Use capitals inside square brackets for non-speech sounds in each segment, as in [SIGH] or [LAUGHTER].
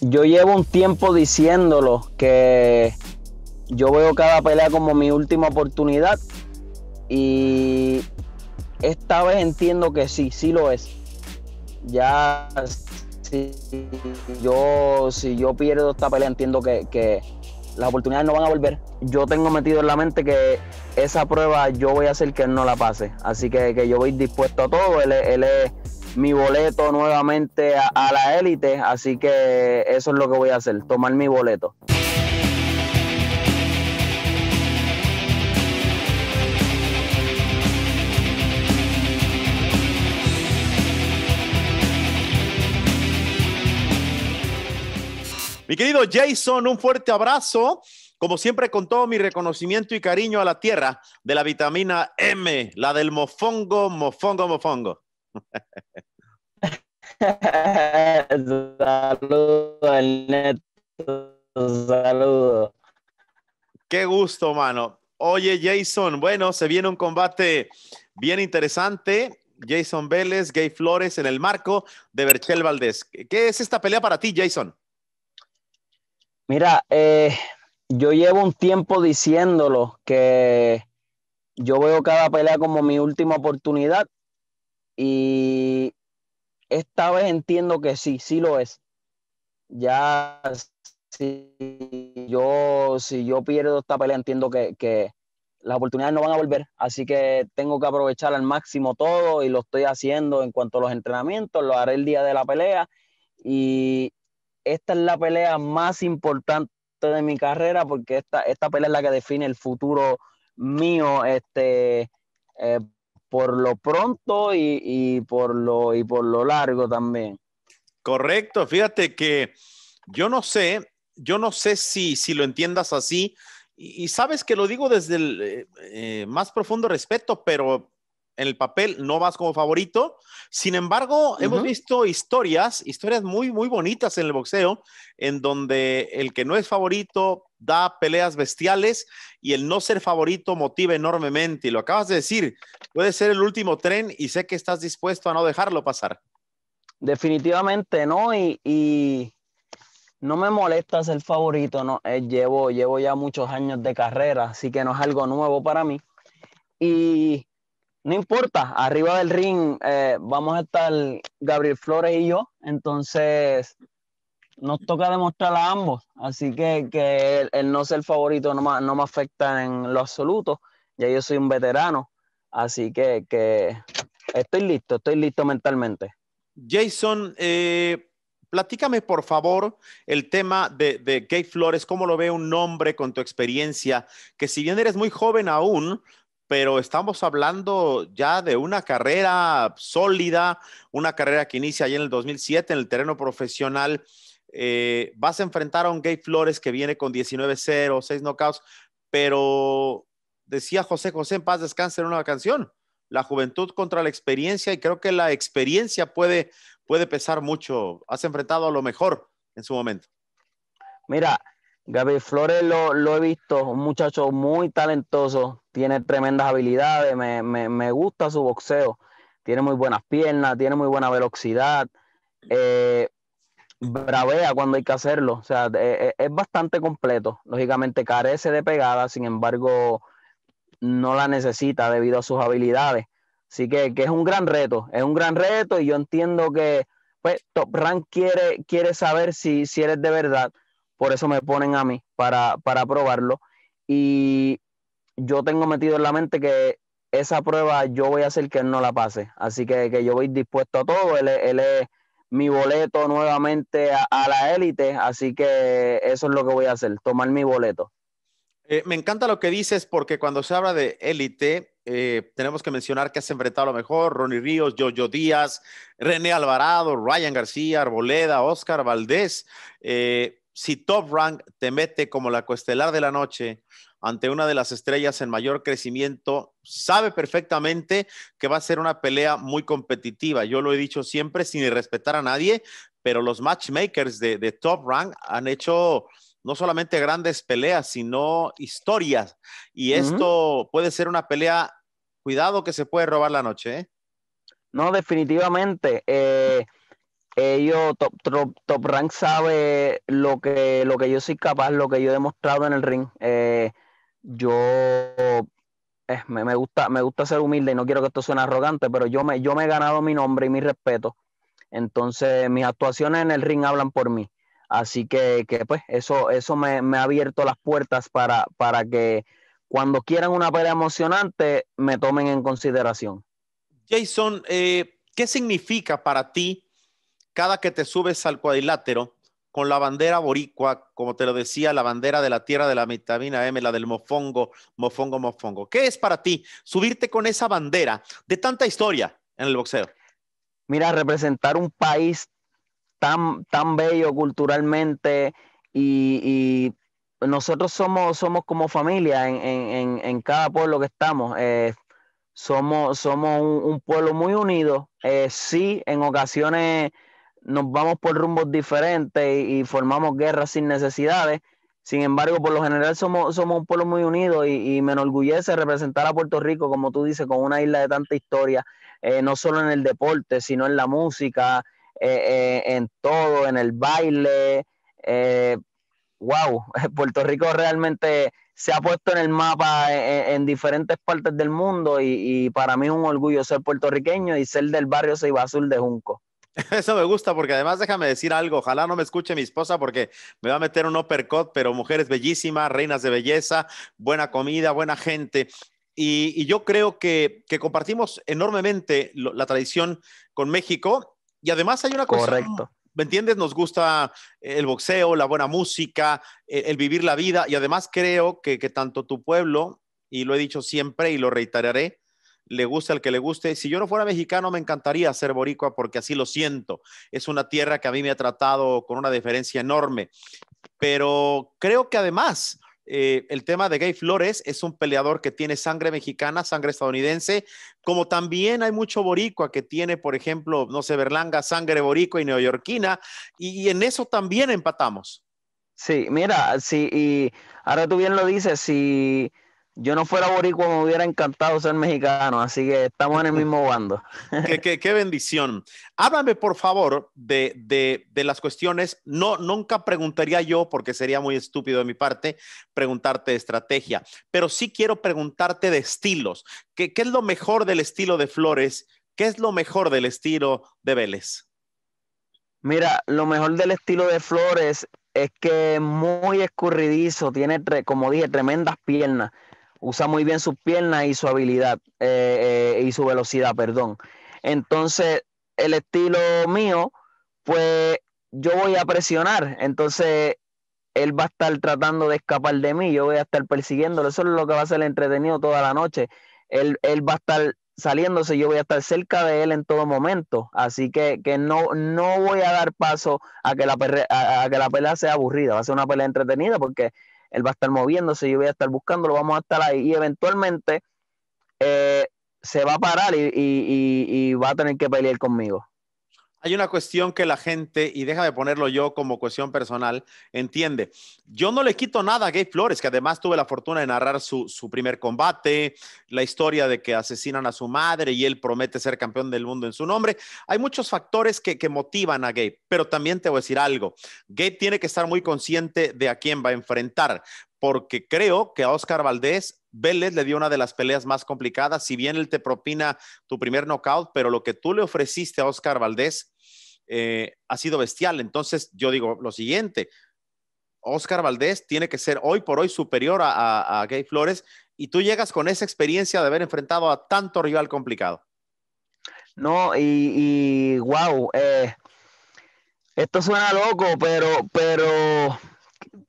yo llevo un tiempo diciéndolo que yo veo cada pelea como mi última oportunidad y esta vez entiendo que sí, sí lo es. Ya si yo, si yo pierdo esta pelea entiendo que, las oportunidades no van a volver. Yo tengo metido en la mente que esa prueba yo voy a hacer que él no la pase. Así que, yo voy dispuesto a todo. Él, él es mi boleto nuevamente a, la élite, así que eso es lo que voy a hacer, tomar mi boleto. Mi querido Jason, un fuerte abrazo. Como siempre, con todo mi reconocimiento y cariño a la tierra de la vitamina M, la del mofongo, mofongo, mofongo. [LAUGHS] Saludos, Qué gusto, mano. Oye, Jason, bueno, se viene un combate bien interesante. Jason Vélez, Gay Flores en el marco de Berchel Valdés. ¿Qué es esta pelea para ti, Jason? Mira, eh, yo llevo un tiempo diciéndolo que yo veo cada pelea como mi última oportunidad y esta vez entiendo que sí, sí lo es. Ya si yo, si yo pierdo esta pelea, entiendo que, que, las oportunidades no van a volver, así que tengo que aprovechar al máximo todo y lo estoy haciendo en cuanto a los entrenamientos, lo haré el día de la pelea y esta es la pelea más importante de mi carrera porque esta, esta pelea es la que define el futuro mío este, eh, por lo pronto y, por lo, y por lo largo también. Correcto, fíjate que yo no sé, yo no sé si, si lo entiendas así, y, sabes que lo digo desde el eh, eh, más profundo respeto, pero en el papel no vas como favorito. Sin embargo, hemos visto historias, historias muy, muy bonitas en el boxeo, en donde el que no es favorito da peleas bestiales y el no ser favorito motiva enormemente. Y lo acabas de decir, puede ser el último tren y sé que estás dispuesto a no dejarlo pasar. Definitivamente, ¿no? Y, no me molesta ser favorito, ¿no? Eh, llevo, llevo ya muchos años de carrera, así que no es algo nuevo para mí. Y no importa, arriba del ring eh, vamos a estar Gabriel Flores y yo, entonces nos toca demostrar a ambos, así que, el, no ser favorito no, no me afecta en lo absoluto, ya yo soy un veterano, así que, que estoy listo, estoy listo mentalmente. Jason, eh, platícame por favor el tema de, de Gay Flores, cómo lo ve un hombre con tu experiencia, que si bien eres muy joven aún, pero estamos hablando ya de una carrera sólida, una carrera que inicia allá en el 2007 en el terreno profesional. Eh, vas a enfrentar a un Gay Flores que viene con 19-0, 6 knockouts, pero decía José José en paz descanse en una canción, la juventud contra la experiencia y creo que la experiencia puede, puede pesar mucho. Has enfrentado a lo mejor en su momento. Mira, Gabriel Flores lo, he visto, un muchacho muy talentoso, tiene tremendas habilidades, me, gusta su boxeo, tiene muy buenas piernas, tiene muy buena velocidad, eh, bravea cuando hay que hacerlo, o sea, e, e, es bastante completo, lógicamente carece de pegada, sin embargo, no la necesita debido a sus habilidades. Así que, es un gran reto, es un gran reto y yo entiendo que pues, Top Rank quiere, quiere saber si, si eres de verdad por eso me ponen a mí para, probarlo. Y yo tengo metido en la mente que esa prueba yo voy a hacer que él no la pase. Así que, que yo voy dispuesto a todo. Él, es mi boleto nuevamente a, la élite. Así que eso es lo que voy a hacer, tomar mi boleto. Eh, me encanta lo que dices porque cuando se habla de élite, eh, tenemos que mencionar que has enfrentado a lo mejor Ronnie Ríos, Jojo Díaz, René Alvarado, Ryan García, Arboleda, Oscar Valdés. Eh, si Top Rank te mete como la cuestelar de la noche ante una de las estrellas en mayor crecimiento, sabe perfectamente que va a ser una pelea muy competitiva. Yo lo he dicho siempre sin respetar a nadie, pero los matchmakers de, Top Rank han hecho no solamente grandes peleas, sino historias. Y esto puede ser una pelea, cuidado que se puede robar la noche. ¿eh? No, definitivamente. Eh, ellos, Top, Top, Rank sabe lo que, lo que yo soy capaz, lo que yo he demostrado en el ring. Eh, yo eh, me, gusta, me gusta ser humilde y no quiero que esto suene arrogante, pero yo me, yo me he ganado mi nombre y mi respeto. Entonces, mis actuaciones en el ring hablan por mí. Así que, pues, eso, eso me, ha abierto las puertas para, para que cuando quieran una pelea emocionante, me tomen en consideración. Jason, eh, ¿qué significa para ti cada que te subes al cuadrilátero con la bandera boricua, como te lo decía, la bandera de la tierra de la vitamina M, la del mofongo, mofongo, mofongo. ¿Qué es para ti subirte con esa bandera de tanta historia en el boxeo? Mira, representar un país tan, tan bello culturalmente y, nosotros somos, somos como familia en, cada pueblo que estamos. Eh, somos somos un, pueblo muy unido. Eh, sí, en ocasiones nos vamos por rumbos diferentes y, formamos guerras sin necesidades. Sin embargo, por lo general somos, somos un pueblo muy unido y, me enorgullece representar a Puerto Rico, como tú dices, con una isla de tanta historia, eh, no solo en el deporte, sino en la música, eh, eh, en todo, en el baile. wow, [LAUGHS] Puerto Rico realmente se ha puesto en el mapa en, diferentes partes del mundo y, para mí es un orgullo ser puertorriqueño y ser del barrio Azul de Junco. [LAUGHS] Eso me gusta porque además déjame decir algo, ojalá no me escuche mi esposa porque me va a meter un uppercut, pero mujeres bellísimas, reinas de belleza, buena comida, buena gente. Y, yo creo que, compartimos enormemente la tradición con México y además hay una cosa... Correcto. ¿Me entiendes? Nos gusta el boxeo, la buena música, e, el, vivir la vida y además creo que tanto tu pueblo, y lo he dicho siempre y lo reiteraré, le gusta al que le guste. Si yo no fuera mexicano, me encantaría ser boricua porque así lo siento. Es una tierra que a mí me ha tratado con una diferencia enorme. Pero creo que además eh, el tema de Gay Flores es un peleador que tiene sangre mexicana, sangre estadounidense, como también hay mucho boricua que tiene, por ejemplo, no sé, Berlanga, sangre boricua y neoyorquina, y, en eso también empatamos. Sí, mira, sí, y ahora tú bien lo dices, si... Sí yo no fuera boricua, me hubiera encantado ser mexicano, así que estamos en el mismo bando. [LAUGHS] qué, bendición. Háblame, por favor, de, las cuestiones. No, nunca preguntaría yo, porque sería muy estúpido de mi parte, preguntarte de estrategia, pero sí quiero preguntarte de estilos. ¿Qué, qué es lo mejor del estilo de Flores? ¿Qué es lo mejor del estilo de Vélez? Mira, lo mejor del estilo de Flores es que es muy escurridizo, tiene, como dije, tremendas piernas usa muy bien sus piernas y su habilidad eh, eh, y su velocidad, perdón. Entonces, el estilo mío, pues yo voy a presionar, entonces él va a estar tratando de escapar de mí, yo voy a estar persiguiéndolo, eso es lo que va a ser entretenido toda la noche. Él, va a estar saliéndose, yo voy a estar cerca de él en todo momento, así que, no, no voy a dar paso a que, la a que la pelea sea aburrida, va a ser una pelea entretenida porque él va a estar moviéndose, yo voy a estar buscándolo, vamos a estar ahí y eventualmente eh, se va a parar y, va a tener que pelear conmigo hay una cuestión que la gente, y déjame ponerlo yo como cuestión personal, entiende. Yo no le quito nada a Gabe Flores, que además tuve la fortuna de narrar su, primer combate, la historia de que asesinan a su madre y él promete ser campeón del mundo en su nombre. Hay muchos factores que, que motivan a Gabe, pero también te voy a decir algo. Gabe tiene que estar muy consciente de a quién va a enfrentar, porque creo que a Oscar Valdés Vélez le dio una de las peleas más complicadas, si bien él te propina tu primer knockout, pero lo que tú le ofreciste a Oscar Valdés eh, ha sido bestial. Entonces, yo digo lo siguiente, Oscar Valdés tiene que ser hoy por hoy superior a, Gay Flores y tú llegas con esa experiencia de haber enfrentado a tanto rival complicado. No, y, wow, eh, esto suena loco, pero, pero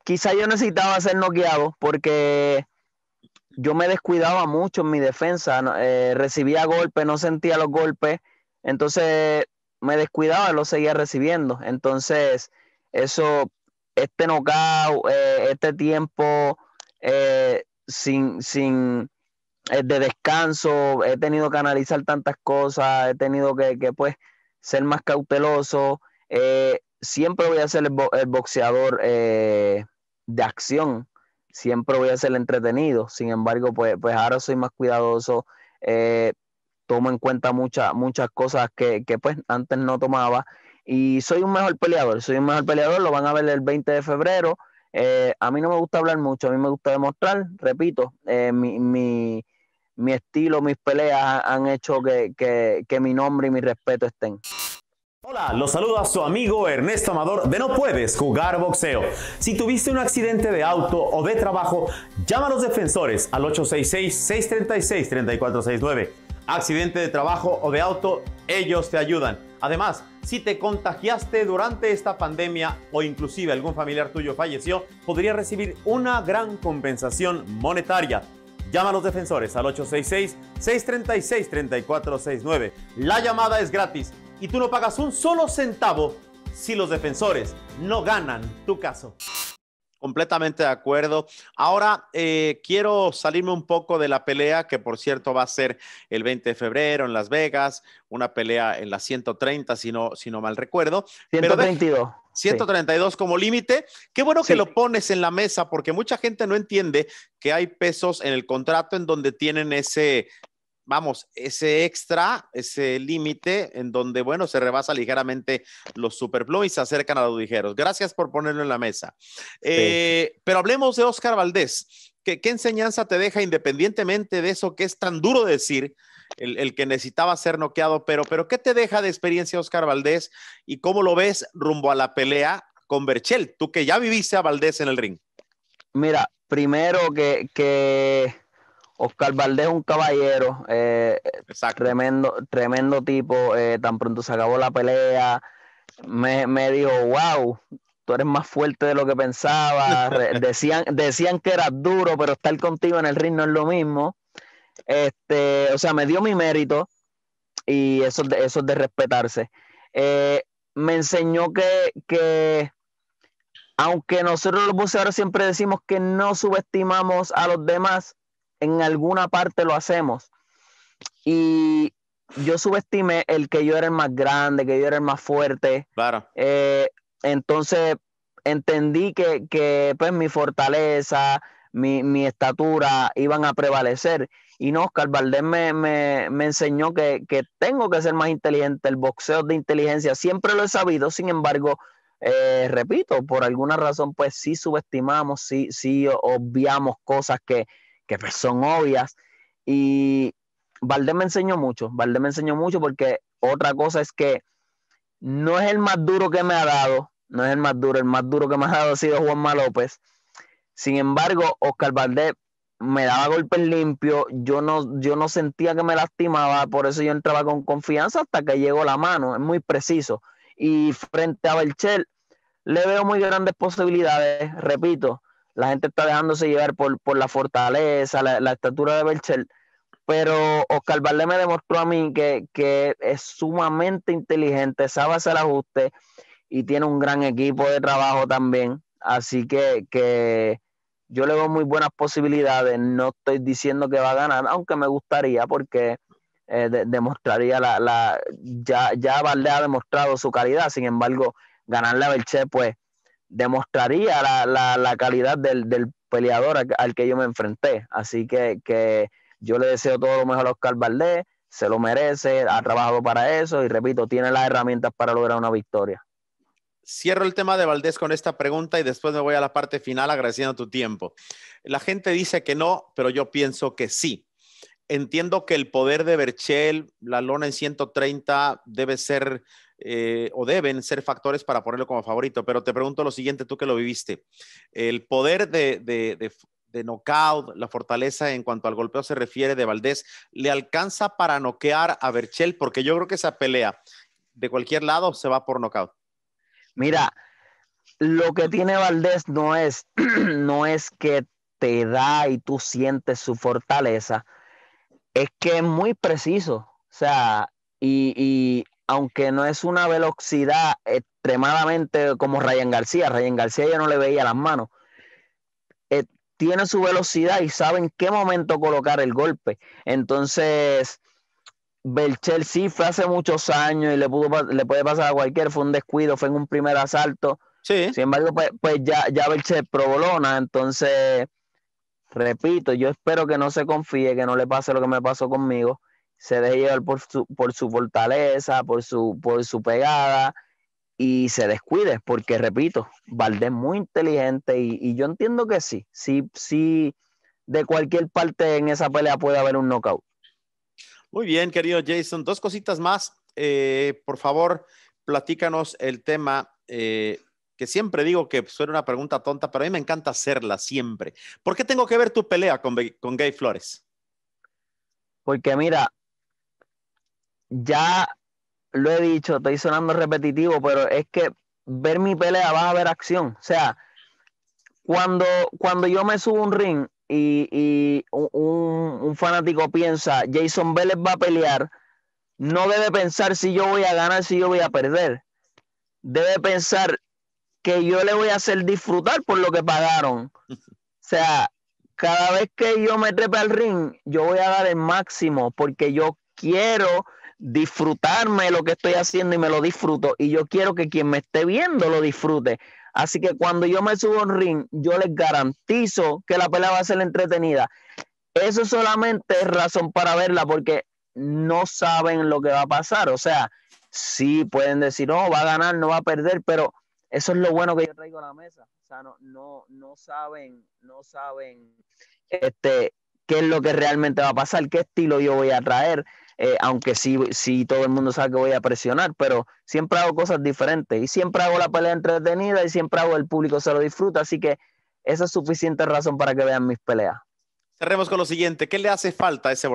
quizá yo necesitaba ser noqueado porque yo me descuidaba mucho en mi defensa, eh, recibía golpes, no sentía los golpes, entonces me descuidaba, lo seguía recibiendo. Entonces, eso, este knockout, eh, este tiempo eh, sin, sin eh, de descanso, he tenido que analizar tantas cosas, he tenido que, que pues, ser más cauteloso. siempre voy a ser el, boxeador de acción, siempre voy a ser entretenido. Sin embargo, pues, pues ahora soy más cuidadoso tomo en cuenta muchas muchas cosas que, pues antes no tomaba y soy un mejor peleador, soy un mejor peleador, lo van a ver el 20 de febrero. Eh, a mí no me gusta hablar mucho, a mí me gusta demostrar, repito, eh, mi, estilo, mis peleas han hecho que, que mi nombre y mi respeto estén. Hola, los saluda su amigo Ernesto Amador de No Puedes Jugar Boxeo. Si tuviste un accidente de auto o de trabajo, llama a los defensores al 866-636-3469 accidente de trabajo o de auto, ellos te ayudan. Además, si te contagiaste durante esta pandemia o inclusive algún familiar tuyo falleció, podrías recibir una gran compensación monetaria. Llama a los defensores al 866-636-3469. La llamada es gratis y tú no pagas un solo centavo si los defensores no ganan tu caso. Completamente de acuerdo. Ahora eh, quiero salirme un poco de la pelea, que por cierto va a ser el 20 de febrero en Las Vegas, una pelea en las 130, si no, mal recuerdo. 132. 132 como límite. Qué bueno que lo pones en la mesa, porque mucha gente no entiende que hay pesos en el contrato en donde tienen ese, vamos, ese extra, ese límite en donde, bueno, se rebasa ligeramente los superplum y se acercan a los ligeros. Gracias por ponerlo en la mesa. Eh, pero hablemos de Oscar Valdés. ¿Qué, enseñanza te deja independientemente de eso que es tan duro decir? El, que necesitaba ser noqueado, pero, pero ¿qué te deja de experiencia Oscar Valdés y cómo lo ves rumbo a la pelea con Berchel? Tú que ya viviste a Valdés en el ring. Mira, primero que, que Oscar Valdés es un caballero, eh, tremendo, tremendo tipo, eh, tan pronto se acabó la pelea, me, dijo, wow, tú eres más fuerte de lo que pensaba, [LAUGHS] decían, decían que eras duro, pero estar contigo en el ring no es lo mismo. Este, o sea, me dio mi mérito y eso, eso es de respetarse. Eh, me enseñó que, que aunque nosotros los buceadores siempre decimos que no subestimamos a los demás, en alguna parte lo hacemos. Y yo subestimé el que yo era el más grande, que yo era el más fuerte. Claro. Eh, entonces entendí que, pues mi fortaleza, mi, estatura iban a prevalecer. Y no, Oscar Valdés me, me, enseñó que, tengo que ser más inteligente. El boxeo de inteligencia siempre lo he sabido, sin embargo, eh, repito, por alguna razón, pues sí subestimamos, sí, sí obviamos cosas que, que pues, son obvias. Y Valdés me enseñó mucho, Valdés me enseñó mucho porque otra cosa es que no es el más duro que me ha dado, no es el más duro, el más duro que me ha dado ha sido Juanma López. Sin embargo, Oscar Valdés me daba golpes limpios, yo no, yo no sentía que me lastimaba, por eso yo entraba con confianza hasta que llegó la mano, es muy preciso. Y frente a Belchel, le veo muy grandes posibilidades, repito, la gente está dejándose llevar por, la fortaleza, la, estatura de Berchel, pero Oscar Valle me demostró a mí que, es sumamente inteligente, sabe hacer ajustes y tiene un gran equipo de trabajo también. Así que, yo le veo muy buenas posibilidades. No estoy diciendo que va a ganar, aunque me gustaría porque eh, demostraría la, la, ya, ya ha demostrado su calidad. Sin embargo, ganarle a Belche, pues demostraría la, calidad del, peleador al, que yo me enfrenté. Así que, que yo le deseo todo lo mejor a Oscar Valdés, se lo merece, ha trabajado para eso y repito, tiene las herramientas para lograr una victoria. Cierro el tema de Valdés con esta pregunta y después me voy a la parte final agradeciendo tu tiempo. La gente dice que no, pero yo pienso que sí. Entiendo que el poder de Berchel, la lona en 130, debe ser eh, o deben ser factores para ponerlo como favorito, pero te pregunto lo siguiente, tú que lo viviste, el poder de, de, de, knockout, la fortaleza en cuanto al golpeo se refiere de Valdés, ¿le alcanza para noquear a Berchel? Porque yo creo que esa pelea de cualquier lado se va por knockout. Mira, lo que tiene Valdés no es, [CLEARS THROAT] no es que te da y tú sientes su fortaleza, es que es muy preciso. O sea, y aunque no es una velocidad extremadamente como Ryan García, Ryan García ya no le veía las manos, eh, tiene su velocidad y sabe en qué momento colocar el golpe. Entonces, Belchel sí fue hace muchos años y le, pudo, le puede pasar a cualquier, fue un descuido, fue en un primer asalto. Sí. Sin embargo, pues, pues ya, ya Belchel probolona, entonces, repito, yo espero que no se confíe, que no le pase lo que me pasó conmigo se deje llevar por su, fortaleza, por su, por su pegada y se descuide, porque repito, Valdés muy inteligente y, yo entiendo que sí, sí, sí, de cualquier parte en esa pelea puede haber un knockout. Muy bien, querido Jason, dos cositas más. Eh, por favor, platícanos el tema eh, que siempre digo que suena una pregunta tonta, pero a mí me encanta hacerla siempre. ¿Por qué tengo que ver tu pelea con Gay Flores? Porque mira, ya lo he dicho, estoy sonando repetitivo, pero es que ver mi pelea va a haber acción. O sea, cuando, cuando yo me subo un ring y, un, un, fanático piensa, Jason Vélez va a pelear, no debe pensar si yo voy a ganar, si yo voy a perder. Debe pensar que yo le voy a hacer disfrutar por lo que pagaron. O sea, cada vez que yo me trepe al ring, yo voy a dar el máximo porque yo quiero disfrutarme lo que estoy haciendo y me lo disfruto. Y yo quiero que quien me esté viendo lo disfrute. Así que cuando yo me subo al ring, yo les garantizo que la pelea va a ser entretenida. Eso solamente es razón para verla porque no saben lo que va a pasar. O sea, sí pueden decir, no, oh, va a ganar, no va a perder, pero eso es lo bueno que yo traigo a la mesa. O sea, no, no, no saben, no saben este, qué es lo que realmente va a pasar, qué estilo yo voy a traer. Eh, aunque sí, sí todo el mundo sabe que voy a presionar, pero siempre hago cosas diferentes y siempre hago la pelea entretenida y siempre hago el público se lo disfruta, así que esa es suficiente razón para que vean mis peleas. Cerremos con lo siguiente, ¿qué le hace falta a ese,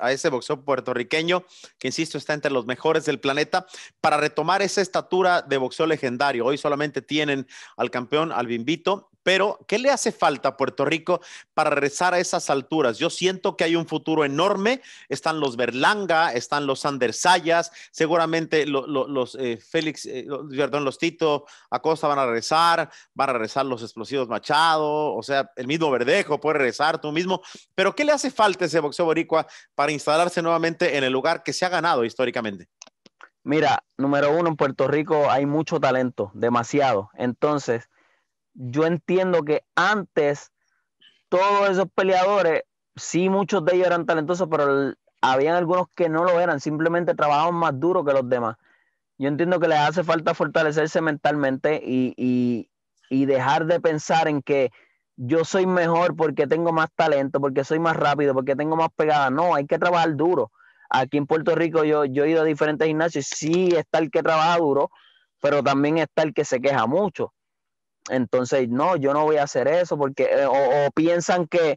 a ese boxeo puertorriqueño, que insisto está entre los mejores del planeta, para retomar esa estatura de boxeo legendario? Hoy solamente tienen al campeón, al bimbito, pero ¿qué le hace falta a Puerto Rico para rezar a esas alturas? Yo siento que hay un futuro enorme, están los Berlanga, están los Andersayas, seguramente los eh, Félix, eh, perdón, los Tito Acosta van a rezar, van a rezar los explosivos Machado, o sea, el mismo Verdejo puede rezar tú mismo, pero ¿qué le hace falta a ese boxeo boricua para instalarse nuevamente en el lugar que se ha ganado históricamente? Mira, número uno, en Puerto Rico hay mucho talento, demasiado. Entonces, yo entiendo que antes todos esos peleadores, sí, muchos de ellos eran talentosos, pero habían algunos que no lo eran, simplemente trabajaban más duro que los demás. Yo entiendo que les hace falta fortalecerse mentalmente y, dejar de pensar en que yo soy mejor porque tengo más talento, porque soy más rápido, porque tengo más pegada. No, hay que trabajar duro. Aquí en Puerto Rico yo, he ido a diferentes gimnasios, sí está el que trabaja duro, pero también está el que se queja mucho. Entonces, no, yo no voy a hacer eso porque eh, o, piensan que,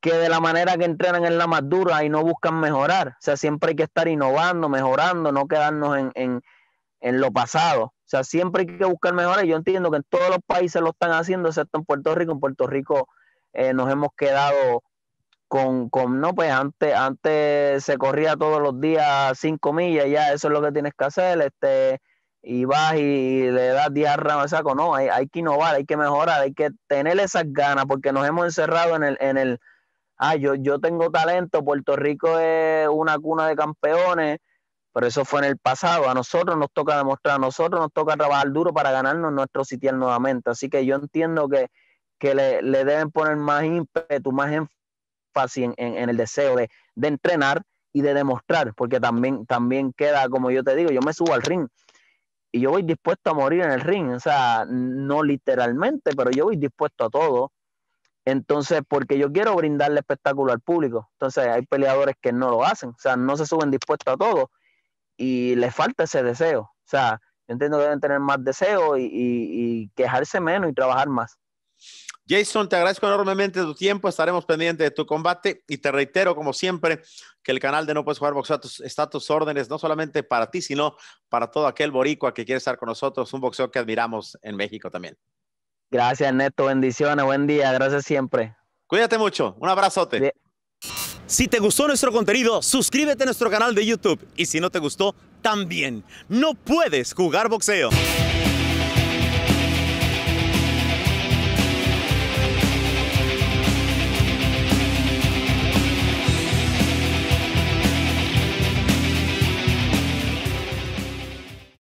que de la manera que entrenan es la más dura y no buscan mejorar. O sea, siempre hay que estar innovando, mejorando, no quedarnos en, en, en lo pasado. O sea, siempre hay que buscar mejorar Yo entiendo que en todos los países lo están haciendo, excepto en Puerto Rico. En Puerto Rico eh, nos hemos quedado con, con, no, pues antes, antes se corría todos los días cinco millas, ya eso es lo que tienes que hacer. Este, y vas y le das 10 saco. No, hay, hay, que innovar, hay que mejorar, hay que tener esas ganas porque nos hemos encerrado en el, en el ah, yo, tengo talento, Puerto Rico es una cuna de campeones, pero eso fue en el pasado. A nosotros nos toca demostrar, a nosotros nos toca trabajar duro para ganarnos nuestro sitial nuevamente. Así que yo entiendo que, le, deben poner más ímpetu, más énfasis en, en, en el deseo de, de entrenar y de demostrar, porque también, también queda, como yo te digo, yo me subo al ring y yo voy dispuesto a morir en el ring, o sea, no literalmente, pero yo voy dispuesto a todo. Entonces, porque yo quiero brindarle espectáculo al público. Entonces, hay peleadores que no lo hacen, o sea, no se suben dispuestos a todo y les falta ese deseo. O sea, yo entiendo que deben tener más deseo y quejarse menos y trabajar más. Jason, te agradezco enormemente tu tiempo, estaremos pendientes de tu combate y te reitero, como siempre, que el canal de No Puedes Jugar Boxeo está a tus órdenes, no solamente para ti, sino para todo aquel boricua que quiere estar con nosotros, un boxeo que admiramos en México también. Gracias, Neto, bendiciones, buen día, gracias siempre. Cuídate mucho, un abrazote. Si te gustó nuestro contenido, suscríbete a nuestro canal de YouTube y si no te gustó, también. No puedes jugar boxeo.